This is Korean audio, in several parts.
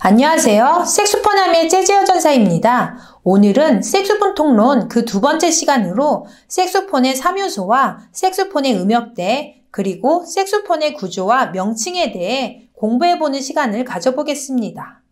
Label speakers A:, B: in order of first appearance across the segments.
A: 안녕하세요. 색소폰함의 재즈여 전사입니다. 오늘은 색소폰 통론 그 두 번째 시간으로 색소폰의 3요소와 색소폰의 음역대, 그리고 색소폰의 구조와 명칭에 대해 공부해보는 시간을 가져보겠습니다.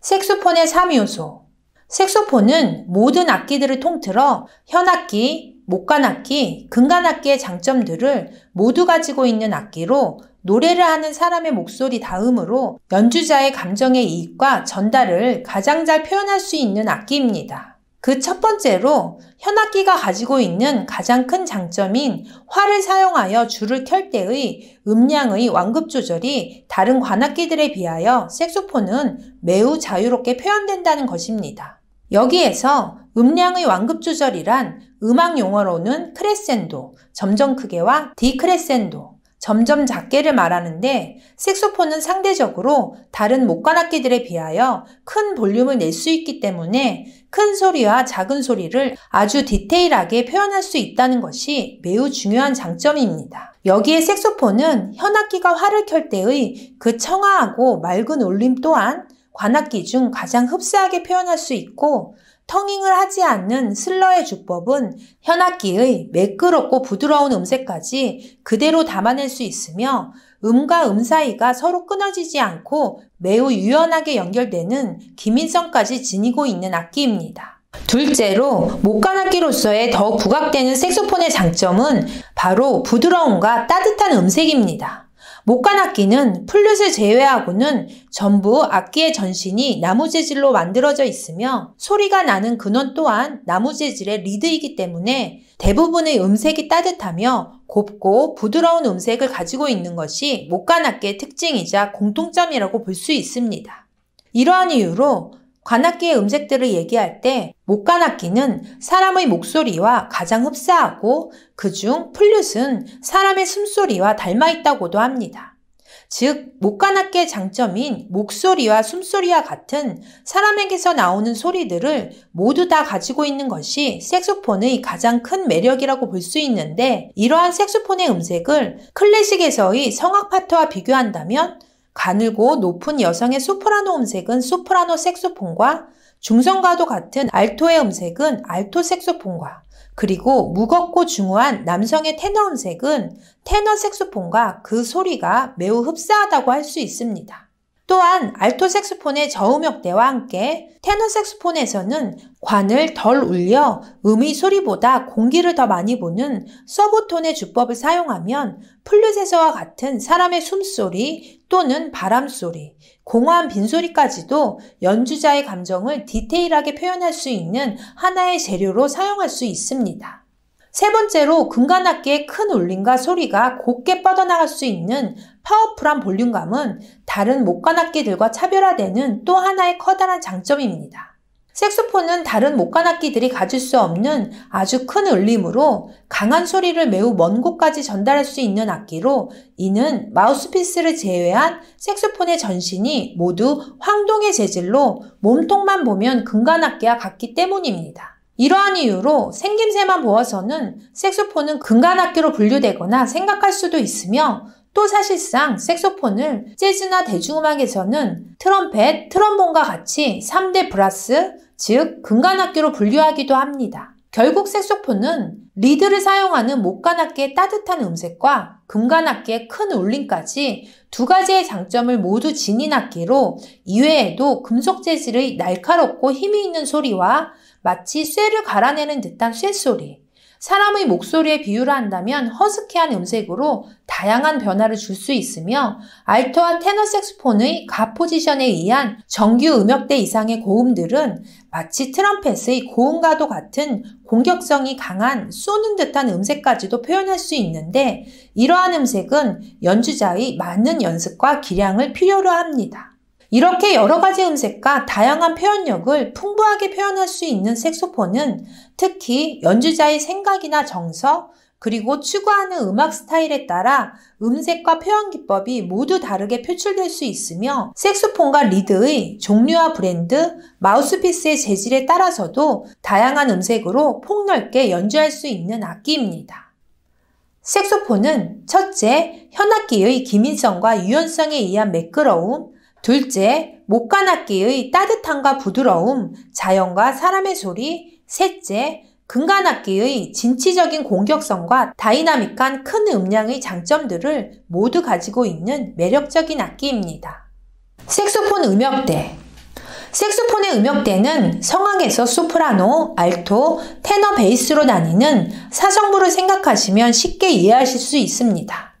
A: 색소폰의 3요소 색소폰은 모든 악기들을 통틀어 현악기, 목관악기, 금관악기의 장점들을 모두 가지고 있는 악기로 노래를 하는 사람의 목소리 다음으로 연주자의 감정의 이익과 전달을 가장 잘 표현할 수 있는 악기입니다. 그 첫 번째로 현악기가 가지고 있는 가장 큰 장점인 활을 사용하여 줄을 켤 때의 음량의 완급 조절이 다른 관악기들에 비하여 색소폰은 매우 자유롭게 표현된다는 것입니다. 여기에서 음량의 완급 조절이란 음악 용어로는 크레센도, 점점 크게와 디크레센도, 점점 작게를 말하는데 색소폰은 상대적으로 다른 목관악기들에 비하여 큰 볼륨을 낼 수 있기 때문에 큰 소리와 작은 소리를 아주 디테일하게 표현할 수 있다는 것이 매우 중요한 장점입니다. 여기에 색소폰은 현악기가 활을 켤 때의 그 청아하고 맑은 울림 또한 관악기 중 가장 흡사하게 표현할 수 있고 텅잉을 하지 않는 슬러의 주법은 현악기의 매끄럽고 부드러운 음색까지 그대로 담아낼 수 있으며 음과 음 사이가 서로 끊어지지 않고 매우 유연하게 연결되는 기민성까지 지니고 있는 악기입니다. 둘째로 목관악기로서의 더욱 부각되는 색소폰의 장점은 바로 부드러움과 따뜻한 음색입니다. 목관악기는 플룻을 제외하고는 전부 악기의 전신이 나무 재질로 만들어져 있으며 소리가 나는 근원 또한 나무 재질의 리드이기 때문에 대부분의 음색이 따뜻하며 곱고 부드러운 음색을 가지고 있는 것이 목관악기의 특징이자 공통점이라고 볼 수 있습니다. 이러한 이유로 관악기의 음색들을 얘기할 때 목관악기는 사람의 목소리와 가장 흡사하고 그중 플룻은 사람의 숨소리와 닮아 있다고도 합니다. 즉, 목관악기의 장점인 목소리와 숨소리와 같은 사람에게서 나오는 소리들을 모두 다 가지고 있는 것이 색소폰의 가장 큰 매력이라고 볼 수 있는데 이러한 색소폰의 음색을 클래식에서의 성악 파트와 비교한다면 가늘고 높은 여성의 소프라노 음색은 소프라노 색소폰과 중성과도 같은 알토의 음색은 알토 색소폰과 그리고 무겁고 중후한 남성의 테너 음색은 테너 색소폰과 그 소리가 매우 흡사하다고 할 수 있습니다. 또한 알토 색스폰의 저음역대와 함께 테너 색스폰에서는 관을 덜 울려 음이 소리보다 공기를 더 많이 보는 서브톤의 주법을 사용하면 플룻에서와 같은 사람의 숨소리 또는 바람소리, 공허한 빈소리까지도 연주자의 감정을 디테일하게 표현할 수 있는 하나의 재료로 사용할 수 있습니다. 세 번째로 금관악기의 큰 울림과 소리가 곱게 뻗어나갈 수 있는 파워풀한 볼륨감은 다른 목관악기들과 차별화되는 또 하나의 커다란 장점입니다. 색소폰은 다른 목관악기들이 가질 수 없는 아주 큰 울림으로 강한 소리를 매우 먼 곳까지 전달할 수 있는 악기로 이는 마우스피스를 제외한 색소폰의 전신이 모두 황동의 재질로 몸통만 보면 금관악기와 같기 때문입니다. 이러한 이유로 생김새만 보아서는 색소폰은 근간악기로 분류되거나 생각할 수도 있으며 또 사실상 색소폰을 재즈나 대중음악에서는 트럼펫, 트럼본과 같이 3대 브라스, 즉근간악기로 분류하기도 합니다. 결국 색소폰은 리드를 사용하는 목관악기의 따뜻한 음색과 금관악기의 큰 울림까지 두 가지의 장점을 모두 지닌 악기로 이외에도 금속 재질의 날카롭고 힘이 있는 소리와 마치 쇠를 갈아내는 듯한 쇠소리, 사람의 목소리에 비유를 한다면 허스키한 음색으로 다양한 변화를 줄 수 있으며 알토와 테너 색스폰의 가 포지션에 의한 정규 음역대 이상의 고음들은 마치 트럼펫의 고음과도 같은 공격성이 강한 쏘는 듯한 음색까지도 표현할 수 있는데 이러한 음색은 연주자의 많은 연습과 기량을 필요로 합니다. 이렇게 여러 가지 음색과 다양한 표현력을 풍부하게 표현할 수 있는 색소폰은 특히 연주자의 생각이나 정서, 그리고 추구하는 음악 스타일에 따라 음색과 표현 기법이 모두 다르게 표출될 수 있으며 색소폰과 리드의 종류와 브랜드, 마우스피스의 재질에 따라서도 다양한 음색으로 폭넓게 연주할 수 있는 악기입니다. 색소폰은 첫째, 현악기의 기민성과 유연성에 의한 매끄러움, 둘째, 목간악기의 따뜻함과 부드러움, 자연과 사람의 소리, 셋째, 금간악기의 진취적인 공격성과 다이나믹한 큰 음량의 장점들을 모두 가지고 있는 매력적인 악기입니다. 색소폰 음역대 색소폰의 음역대는 성악에서 소프라노, 알토, 테너 베이스로 나뉘는 사성부를 생각하시면 쉽게 이해하실 수 있습니다.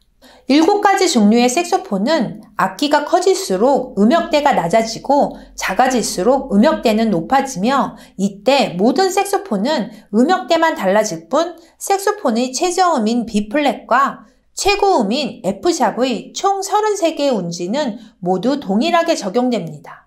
A: 일곱 가지 종류의 색소폰은 악기가 커질수록 음역대가 낮아지고 작아질수록 음역대는 높아지며 이때 모든 색소폰은 음역대만 달라질 뿐 색소폰의 최저음인 B플랫과 최고음인 F샵의 총 33개의 운지는 모두 동일하게 적용됩니다.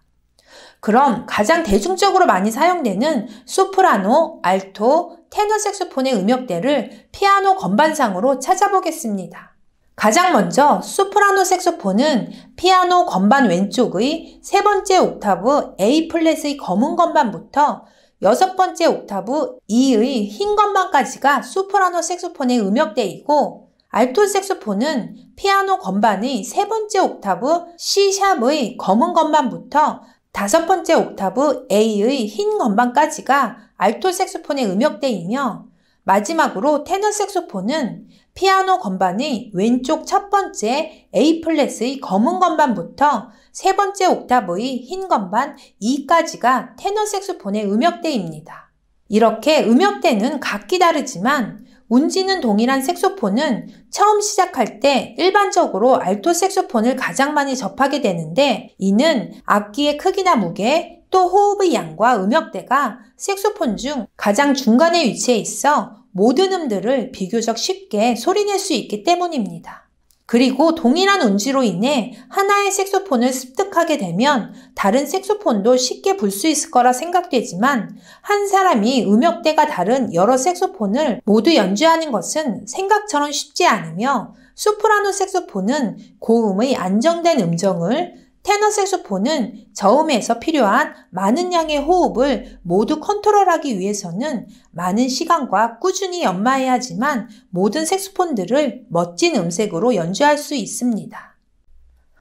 A: 그럼 가장 대중적으로 많이 사용되는 소프라노, 알토, 테너 색소폰의 음역대를 피아노 건반상으로 찾아보겠습니다. 가장 먼저 소프라노 색소폰은 피아노 건반 왼쪽의 세 번째 옥타브 A 플랫의 검은 건반부터 여섯 번째 옥타브 E의 흰 건반까지가 소프라노 색소폰의 음역대이고 알토 색소폰은 피아노 건반의 세 번째 옥타브 C샵의 검은 건반부터 다섯 번째 옥타브 A의 흰 건반까지가 알토 색소폰의 음역대이며 마지막으로 테너 색소폰은 피아노 건반이 왼쪽 첫 번째 A 플랫의 검은 건반부터 세 번째 옥타브의 흰 건반 E까지가 테너 색소폰의 음역대입니다. 이렇게 음역대는 각기 다르지만 운지는 동일한 색소폰은 처음 시작할 때 일반적으로 알토 색소폰을 가장 많이 접하게 되는데 이는 악기의 크기나 무게 또 호흡의 양과 음역대가 색소폰 중 가장 중간에 위치해 있어 모든 음들을 비교적 쉽게 소리낼 수 있기 때문입니다. 그리고 동일한 운지로 인해 하나의 색소폰을 습득하게 되면 다른 색소폰도 쉽게 불 수 있을 거라 생각되지만 한 사람이 음역대가 다른 여러 색소폰을 모두 연주하는 것은 생각처럼 쉽지 않으며 소프라노 색소폰은 고음의 안정된 음정을 테너 색소폰은 저음에서 필요한 많은 양의 호흡을 모두 컨트롤하기 위해서는 많은 시간과 꾸준히 연마해야 하지만 모든 색소폰들을 멋진 음색으로 연주할 수 있습니다.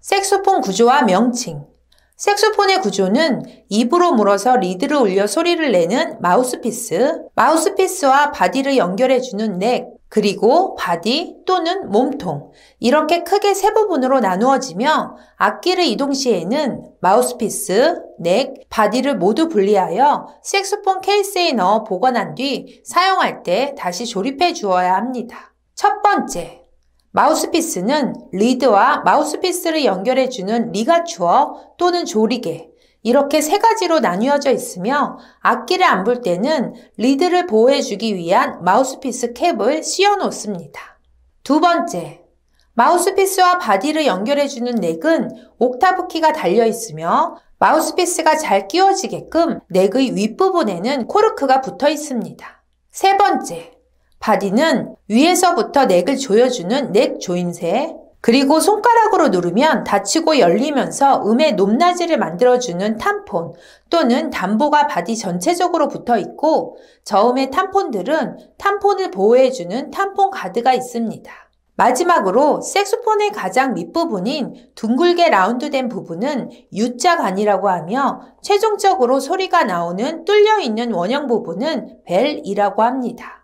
A: 색소폰 구조와 명칭 색소폰의 구조는 입으로 물어서 리드를 올려 소리를 내는 마우스피스, 마우스피스와 바디를 연결해주는 넥, 그리고 바디 또는 몸통 이렇게 크게 세 부분으로 나누어지며 악기를 이동 시에는 마우스피스, 넥, 바디를 모두 분리하여 색소폰 케이스에 넣어 보관한 뒤 사용할 때 다시 조립해 주어야 합니다. 첫 번째, 마우스피스는 리드와 마우스피스를 연결해주는 리가추어 또는 조리개, 이렇게 세 가지로 나뉘어져 있으며 악기를 안 볼 때는 리드를 보호해주기 위한 마우스피스 캡을 씌워놓습니다. 두 번째, 마우스피스와 바디를 연결해주는 넥은 옥타브 키가 달려있으며 마우스피스가 잘 끼워지게끔 넥의 윗부분에는 코르크가 붙어 있습니다. 세 번째, 바디는 위에서부터 넥을 조여주는 넥 조임새, 그리고 손가락으로 누르면 닫히고 열리면서 음의 높낮이를 만들어주는 탐폰 또는 담보가 바디 전체적으로 붙어 있고 저음의 탐폰들은탐폰을 보호해주는 탐폰 가드가 있습니다. 마지막으로 색소폰의 가장 밑부분인 둥글게 라운드된 부분은 U자간이라고 하며 최종적으로 소리가 나오는 뚫려있는 원형 부분은 벨이라고 합니다.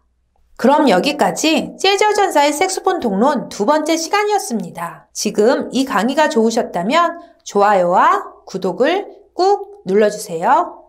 A: 그럼 여기까지 재즈전사의 색소폰 동론 두 번째 시간이었습니다. 지금 이 강의가 좋으셨다면 좋아요와 구독을 꾹 눌러주세요.